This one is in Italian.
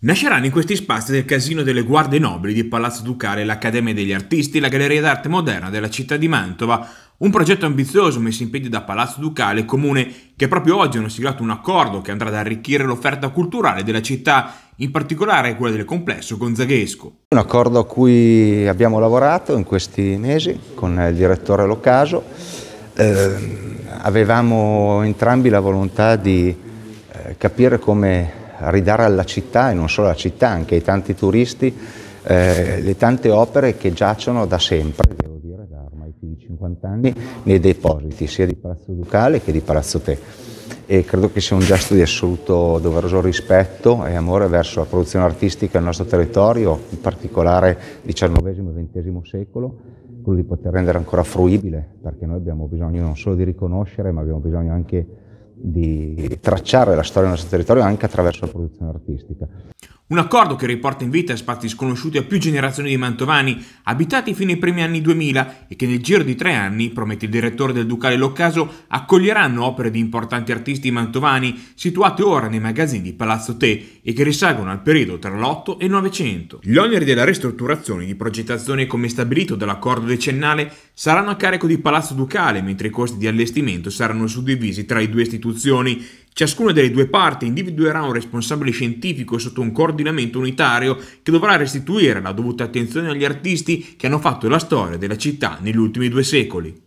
Nasceranno in questi spazi del Casino delle Guardie Nobili di Palazzo Ducale l'Accademia degli Artisti, la Galleria d'Arte Moderna della città di Mantova, un progetto ambizioso messo in piedi da Palazzo Ducale, comune che proprio oggi hanno siglato un accordo che andrà ad arricchire l'offerta culturale della città, in particolare quella del complesso gonzaghesco. Un accordo a cui abbiamo lavorato in questi mesi con il direttore Locaso. Eh, avevamo entrambi la volontà di eh, capire come ridare alla città e non solo alla città, anche ai tanti turisti, eh, le tante opere che giacciono da sempre, devo dire, da ormai più di 50 anni, nei depositi sia di Palazzo Ducale che di Palazzo Te. E credo che sia un gesto di assoluto doveroso rispetto e amore verso la produzione artistica del nostro territorio, in particolare XIX e XX secolo, quello di poter rendere ancora fruibile, perché noi abbiamo bisogno non solo di riconoscere, ma abbiamo bisogno anche di di tracciare la storia del nostro territorio anche attraverso la produzione artistica. Un accordo che riporta in vita spazi sconosciuti a più generazioni di mantovani, abitati fino ai primi anni 2000 e che nel giro di tre anni, promette il direttore del Ducale Loccaso, accoglieranno opere di importanti artisti mantovani situate ora nei magazzini di Palazzo Te e che risalgono al periodo tra l'8 e il 900. Gli oneri della ristrutturazione di progettazione come stabilito dall'accordo decennale saranno a carico di Palazzo Ducale, mentre i costi di allestimento saranno suddivisi tra le due istituzioni Ciascuna delle due parti individuerà un responsabile scientifico sotto un coordinamento unitario che dovrà restituire la dovuta attenzione agli artisti che hanno fatto la storia della città negli ultimi due secoli.